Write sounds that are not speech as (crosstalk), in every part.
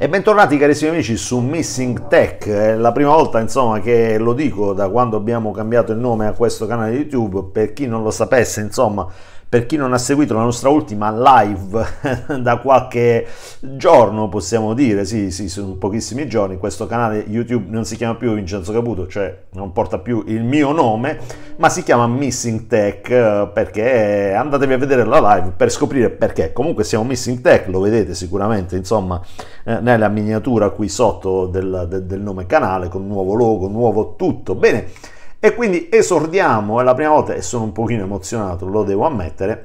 E bentornati carissimi amici su Missing Tech, è la prima volta insomma che lo dico da quando abbiamo cambiato il nome a questo canale YouTube, per chi non lo sapesse insomma per chi non ha seguito la nostra ultima live (laughs) da qualche giorno, possiamo dire, sì, sì, sono pochissimi giorni, questo canale YouTube non si chiama più Vincenzo Caputo, cioè non porta più il mio nome, ma si chiama Missing Tech eh, perché andatevi a vedere la live per scoprire perché. Comunque siamo Missing Tech, lo vedete sicuramente, insomma, eh, nella miniatura qui sotto del, del, del nome canale, con nuovo logo, nuovo tutto. Bene. E quindi esordiamo, è la prima volta e sono un pochino emozionato, lo devo ammettere,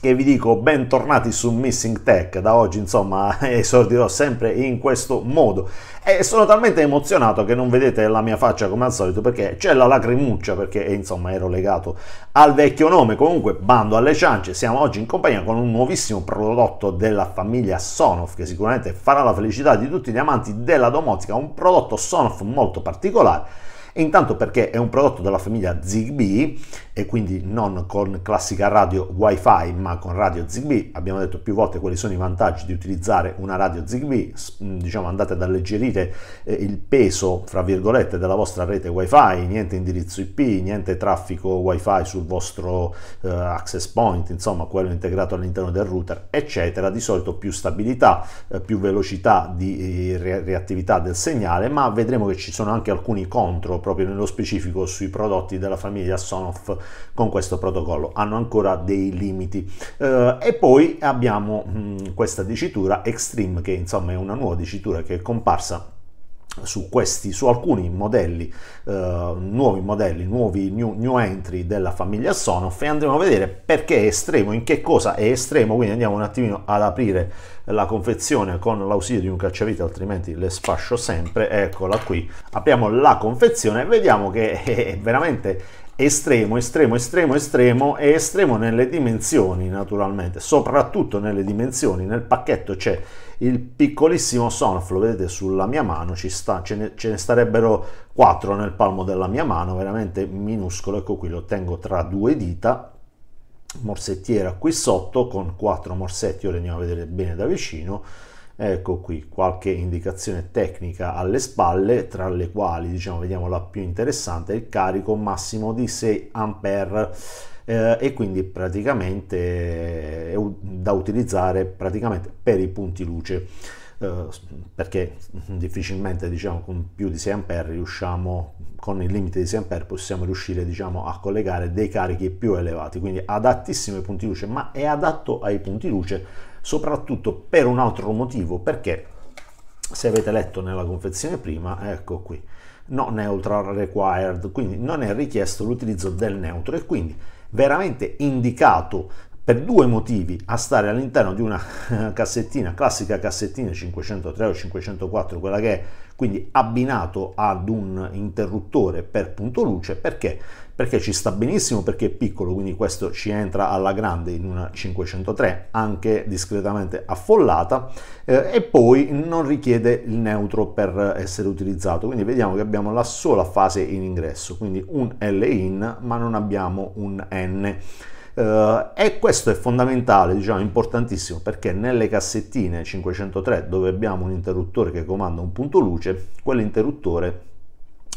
che vi dico bentornati su Missing Tech, da oggi insomma (laughs) esordirò sempre in questo modo e sono talmente emozionato che non vedete la mia faccia come al solito perché c'è la lacrimuccia perché insomma ero legato al vecchio nome, comunque bando alle ciance, siamo oggi in compagnia con un nuovissimo prodotto della famiglia Sonoff che sicuramente farà la felicità di tutti gli amanti della domotica, un prodotto Sonoff molto particolare e intanto perché è un prodotto della famiglia ZigBee e quindi non con classica radio WiFi ma con radio ZigBee. Abbiamo detto più volte quali sono i vantaggi di utilizzare una radio ZigBee, mm, diciamo andate ad alleggerire eh, il peso, fra virgolette, della vostra rete WiFi, niente indirizzo IP, niente traffico WiFi sul vostro eh, access point, insomma quello integrato all'interno del router, eccetera. Di solito più stabilità, eh, più velocità di eh, reattività del segnale, ma vedremo che ci sono anche alcuni contro proprio nello specifico sui prodotti della famiglia Sonoff con questo protocollo. Hanno ancora dei limiti. Eh, e poi abbiamo mh, mm, questa dicitura Extreme che insomma è una nuova dicitura che è comparsa su, questi, su alcuni modelli, eh, nuovi modelli, nuovi new, new, entry della famiglia Sonoff e andremo a vedere perché è estremo, in che cosa è estremo, quindi andiamo un attimino ad aprire la confezione con l'ausilio di un cacciavite, altrimenti le sfascio sempre, eccola qui, apriamo la confezione e vediamo che (laughs) è veramente estremo, estremo, estremo, estremo e estremo nelle dimensioni naturalmente, soprattutto nelle dimensioni, nel pacchetto c'è il piccolissimo Sonaf, lo vedete sulla mia mano, sta, ce, ne, ce, ne, starebbero 4 nel palmo della mia mano, veramente minuscolo, ecco qui lo tengo tra due dita, morsettiera qui sotto con 4 morsetti, ora andiamo a vedere bene da vicino, ecco qui qualche indicazione tecnica alle spalle tra le quali diciamo vediamo la più interessante il carico massimo di 6 ampere eh, e quindi praticamente eh, è da utilizzare praticamente per i punti luce eh, perché difficilmente diciamo con più di 6 ampere riusciamo con il limite di 6 ampere possiamo riuscire diciamo a collegare dei carichi più elevati quindi adattissimo ai punti luce ma è adatto ai punti luce soprattutto per un altro motivo, perché se avete letto nella confezione prima, ecco qui, no neutral required, quindi non è richiesto l'utilizzo del neutro e quindi veramente indicato per due motivi a stare all'interno di una (laughs) cassettina, classica cassettina 503 o 504, quella che è quindi abbinato ad un interruttore per punto luce, perché? Perché ci sta benissimo, perché è piccolo, quindi questo ci entra alla grande in una 503, anche discretamente affollata, eh, e poi non richiede il neutro per essere utilizzato, quindi vediamo che abbiamo la sola fase in ingresso, quindi un L in, ma non abbiamo un N eh, e questo è fondamentale, diciamo importantissimo, perché nelle cassettine 503 dove abbiamo un interruttore che comanda un punto luce, quell'interruttore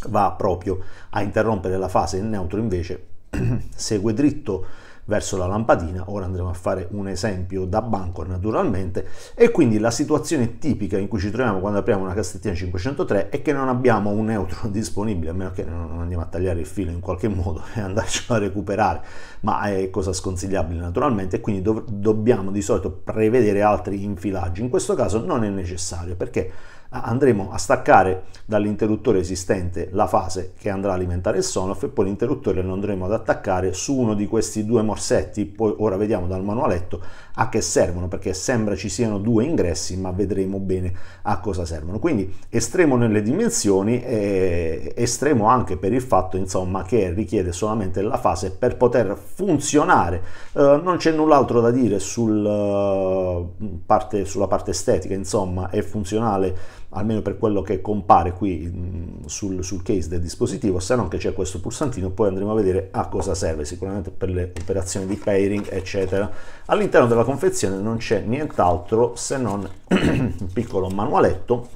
va proprio a interrompere la fase, il neutro invece (clears throat) segue dritto verso la lampadina, ora andremo a fare un esempio da banco naturalmente, e quindi la situazione tipica in cui ci troviamo quando apriamo una cassettina 503 è che non abbiamo un neutro (laughs) disponibile, a meno che non andiamo a tagliare il filo in qualche modo (laughs) e andarci a recuperare, ma è cosa sconsigliabile naturalmente, e quindi do- dobbiamo di solito prevedere altri infilaggi, in questo caso non è necessario perché andremo a staccare dall'interruttore esistente la fase che andrà a alimentare il sonoff e poi l'interruttore lo andremo ad attaccare su uno di questi due morsetti, poi ora vediamo dal manualetto a che servono perché sembra ci siano due ingressi ma vedremo bene a cosa servono. Quindi estremo nelle dimensioni e estremo anche per il fatto insomma che richiede solamente la fase per poter funzionare. Eh, non c'è null'altro da dire sul, eh, parte, sulla parte estetica insomma è funzionale almeno per quello che compare qui mm, sul, sul case del dispositivo, se non che c'è questo pulsantino, poi andremo a vedere a cosa serve, sicuramente per le operazioni di pairing, eccetera. All'interno della confezione non c'è nient'altro se non (clears throat) un piccolo manualetto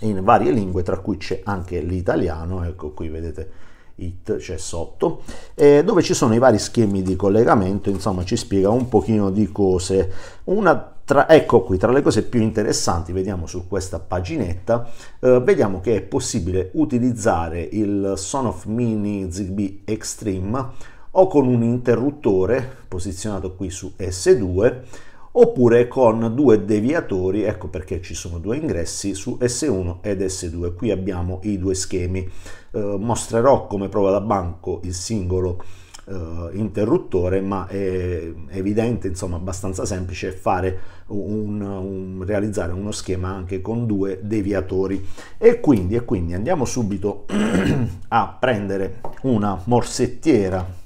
in varie lingue, tra cui c'è anche l'italiano, ecco qui vedete IT c'è cioè sotto, eh, dove ci sono i vari schemi di collegamento, insomma ci spiega un pochino di cose. Una tra, ecco qui, tra le cose più interessanti, vediamo su questa paginetta, eh, vediamo che è possibile utilizzare il Sonoff Mini ZigBee Extreme o con un interruttore posizionato qui su S2 oppure con due deviatori, ecco perché ci sono due ingressi su S1 ed S2. Qui abbiamo i due schemi. Eh, mostrerò come prova da banco il singolo eh, interruttore, ma è evidente, insomma, abbastanza semplice fare un, un, realizzare uno schema anche con due deviatori. E quindi, e quindi andiamo subito (clears throat) a prendere una morsettiera,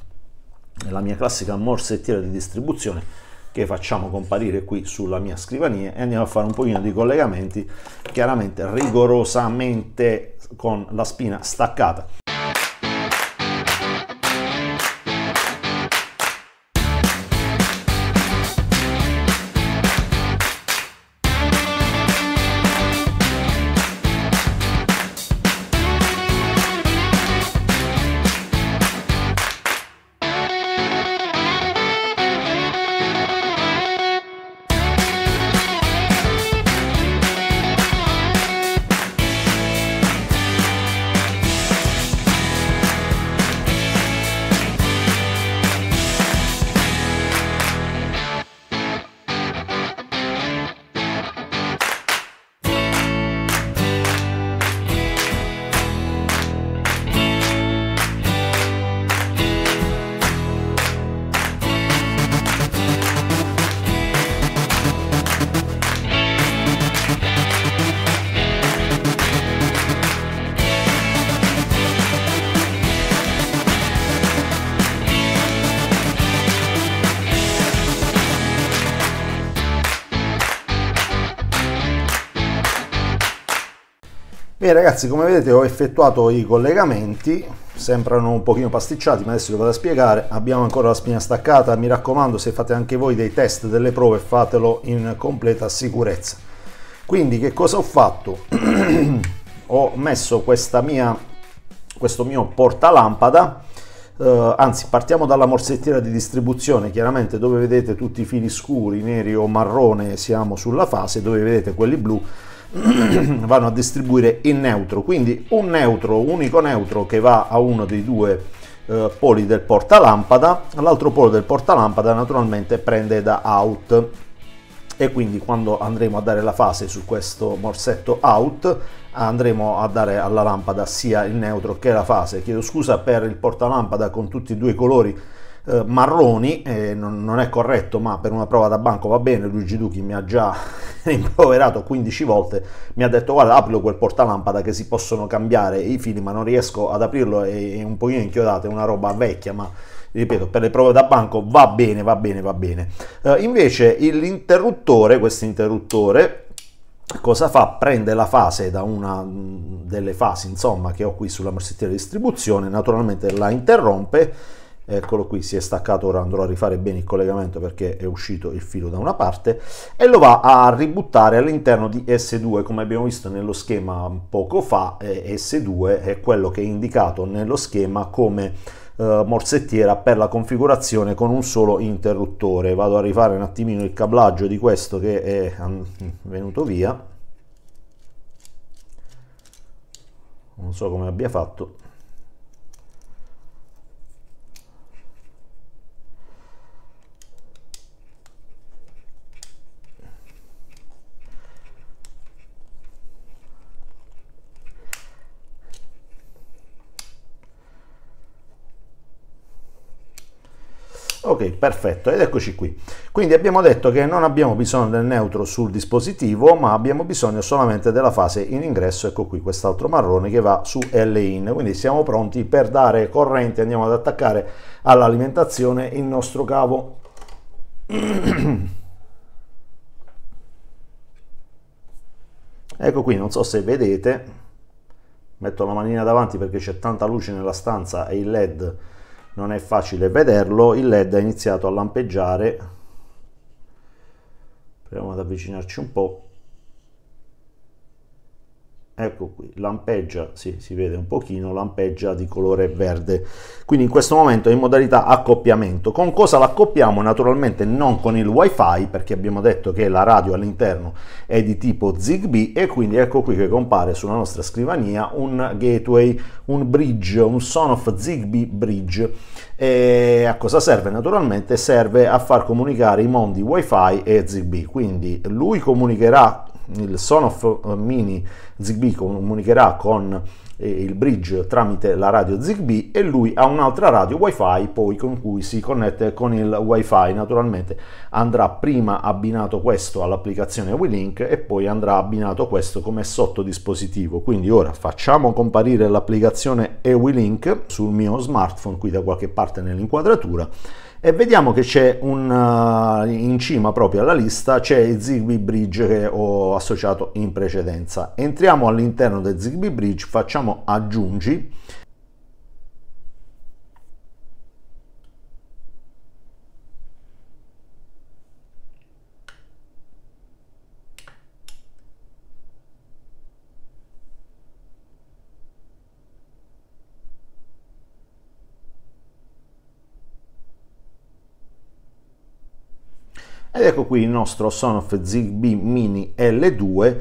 la mia classica morsettiera di distribuzione che facciamo comparire qui sulla mia scrivania e andiamo a fare un pochino di collegamenti chiaramente rigorosamente con la spina staccata e ragazzi come vedete ho effettuato i collegamenti sembrano un pochino pasticciati ma adesso vi vado a spiegare abbiamo ancora la spina staccata mi raccomando se fate anche voi dei test delle prove fatelo in completa sicurezza quindi che cosa ho fatto (clears throat) ho messo questa mia questo mio portalampada eh, anzi partiamo dalla morsettiera di distribuzione chiaramente dove vedete tutti i fili scuri neri o marrone siamo sulla fase dove vedete quelli blu (clears throat) vanno a distribuire in neutro, quindi un neutro, unico neutro che va a uno dei due eh, poli del portalampada, l'altro polo del portalampada naturalmente prende da out e quindi quando andremo a dare la fase su questo morsetto out andremo a dare alla lampada sia il neutro che la fase. Chiedo scusa per il portalampada con tutti e due i colori eh, marroni, eh, non, non, è corretto ma per una prova da banco va bene, Luigi Duchi mi ha già rimproverato (laughs) 15 volte, mi ha detto guarda aprilo quel portalampada che si possono cambiare i fili ma non riesco ad aprirlo, è, un pochino inchiodato, è una roba vecchia ma ripeto, per le prove da banco va bene, va bene, va bene. Uh, invece l'interruttore, questo interruttore, cosa fa? Prende la fase da una mm, delle fasi, insomma, che ho qui sulla morsettiera di distribuzione, naturalmente la interrompe eccolo qui si è staccato ora andrò a rifare bene il collegamento perché è uscito il filo da una parte e lo va a ributtare all'interno di S2 come abbiamo visto nello schema poco fa S2 è quello che è indicato nello schema come eh, morsettiera per la configurazione con un solo interruttore vado a rifare un attimino il cablaggio di questo che è mm, venuto via non so come abbia fatto ok perfetto ed eccoci qui quindi abbiamo detto che non abbiamo bisogno del neutro sul dispositivo ma abbiamo bisogno solamente della fase in ingresso ecco qui quest'altro marrone che va su L in quindi siamo pronti per dare corrente andiamo ad attaccare all'alimentazione il nostro cavo ecco qui non so se vedete metto la manina davanti perché c'è tanta luce nella stanza e il led non è facile vederlo, il led ha iniziato a lampeggiare, proviamo ad avvicinarci un po', ecco qui, lampeggia, sì, si vede un pochino, lampeggia di colore verde. Quindi in questo momento è in modalità accoppiamento. Con cosa l'accoppiamo? Naturalmente non con il wifi, perché abbiamo detto che la radio all'interno è di tipo ZigBee e quindi ecco qui che compare sulla nostra scrivania un gateway, un bridge, un Sonoff ZigBee bridge. E a cosa serve? Naturalmente serve a far comunicare i mondi wifi e ZigBee, quindi lui comunicherà il Sonoff Mini ZigBee comunicherà con eh, il bridge tramite la radio ZigBee e lui ha un'altra radio WiFi poi con cui si connette con il WiFi. Naturalmente andrà prima abbinato questo all'applicazione WeLink e poi andrà abbinato questo come sottodispositivo. Quindi ora facciamo comparire l'applicazione eWeLink sul mio smartphone qui da qualche parte nell'inquadratura e vediamo che c'è un, uh, in cima proprio alla lista c'è il Zigbee Bridge che ho associato in precedenza. Entriamo all'interno del Zigbee Bridge, facciamo aggiungi qui il nostro Sonoff Zigbee Mini L2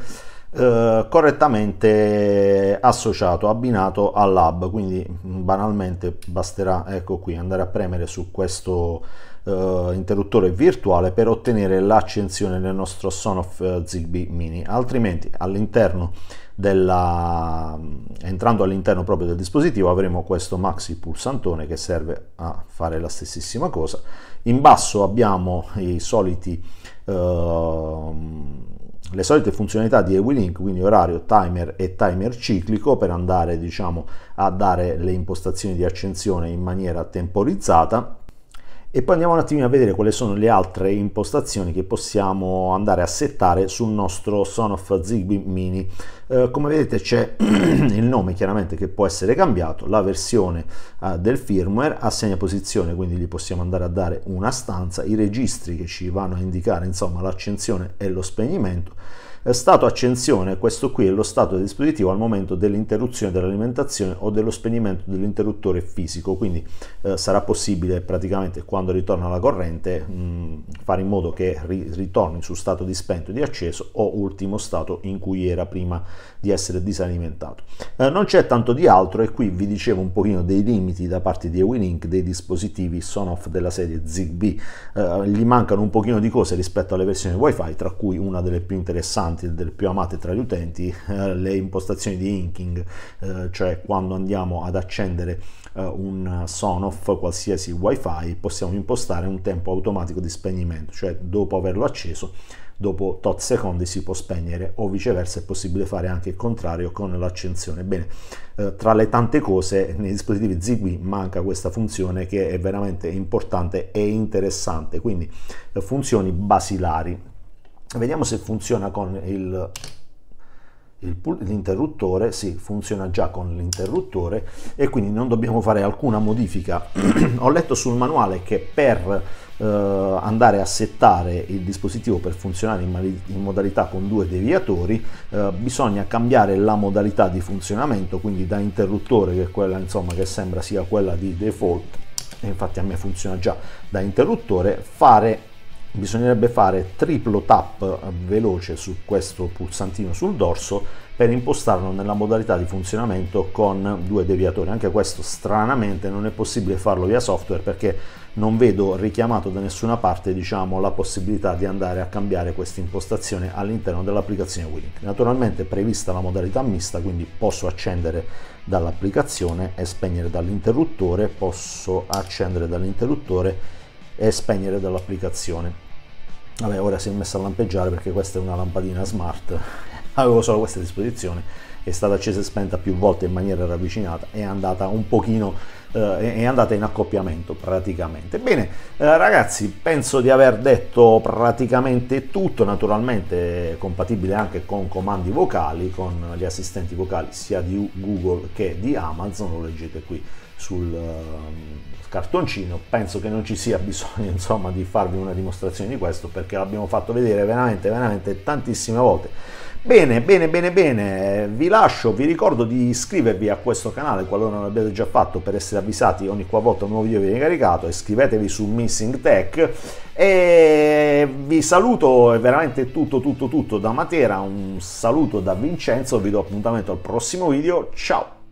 eh, correttamente associato, abbinato al hub, quindi mm, banalmente basterà ecco qui andare a premere su questo Uh, interruttore virtuale per ottenere l'accensione del nostro Sonoff eh, Zigbee Mini altrimenti all'interno della mm, entrando all'interno proprio del dispositivo avremo questo maxi pulsantone che serve a fare la stessissima cosa in basso abbiamo i soliti Ehm, le solite funzionalità di Ewilink, quindi orario, timer e timer ciclico per andare diciamo, a dare le impostazioni di accensione in maniera temporizzata e poi andiamo un attimino a vedere quali sono le altre impostazioni che possiamo andare a settare sul nostro Sonoff Zigbee Mini. Eh, come vedete c'è (clears throat) il nome chiaramente che può essere cambiato, la versione eh, del firmware, assegna posizione, quindi gli possiamo andare a dare una stanza, i registri che ci vanno a indicare insomma l'accensione e lo spegnimento Stato accensione, questo qui è lo stato del dispositivo al momento dell'interruzione dell'alimentazione o dello spegnimento dell'interruttore fisico, quindi eh, sarà possibile praticamente quando ritorna la corrente mh, mm, fare in modo che ri- ritorni su stato di spento e di acceso o ultimo stato in cui era prima di essere disalimentato. Eh, non c'è tanto di altro e qui vi dicevo un pochino dei limiti da parte di Ewinink dei dispositivi Sonoff della serie ZigBee, eh, gli mancano un pochino di cose rispetto alle versioni Wi-Fi, tra cui una delle più interessanti interessanti, delle più amate tra gli utenti, eh, le impostazioni di inking, eh, cioè quando andiamo ad accendere eh, un sonoff qualsiasi wifi possiamo impostare un tempo automatico di spegnimento, cioè dopo averlo acceso dopo tot secondi si può spegnere o viceversa è possibile fare anche il contrario con l'accensione. Bene, tra le tante cose nei dispositivi Zigbee manca questa funzione che è veramente importante e interessante, quindi funzioni basilari Vediamo se funziona con il l'interruttore sì, funziona già con l'interruttore e quindi non dobbiamo fare alcuna modifica (clears throat) ho letto sul manuale che per eh, andare a settare il dispositivo per funzionare in, in modalità con due deviatori eh, bisogna cambiare la modalità di funzionamento quindi da interruttore che è quella insomma che sembra sia quella di default infatti a me funziona già da interruttore fare bisognerebbe fare triplo tap veloce su questo pulsantino sul dorso per impostarlo nella modalità di funzionamento con due deviatori. Anche questo stranamente non è possibile farlo via software perché non vedo richiamato da nessuna parte diciamo, la possibilità di andare a cambiare questa impostazione all'interno dell'applicazione Willink. Naturalmente è prevista la modalità mista, quindi posso accendere dall'applicazione e spegnere dall'interruttore, posso accendere dall'interruttore e spegnere dall'applicazione vabbè ora si è messa a lampeggiare perché questa è una lampadina smart (laughs) avevo solo questa disposizione è stata accesa e spenta più volte in maniera ravvicinata è andata un pochino eh, è andata in accoppiamento praticamente bene eh, ragazzi penso di aver detto praticamente tutto naturalmente compatibile anche con comandi vocali con gli assistenti vocali sia di google che di amazon lo leggete qui sul ehm, cartoncino, penso che non ci sia bisogno (laughs) insomma di farvi una dimostrazione di questo perché l'abbiamo fatto vedere veramente veramente tantissime volte. Bene, bene, bene, bene, vi lascio, vi ricordo di iscrivervi a questo canale qualora non l'abbiate già fatto per essere avvisati ogni qualvolta un nuovo video viene caricato, iscrivetevi su Missing Tech e vi saluto, è veramente tutto tutto tutto da Matera, un saluto da Vincenzo, vi do appuntamento al prossimo video, ciao!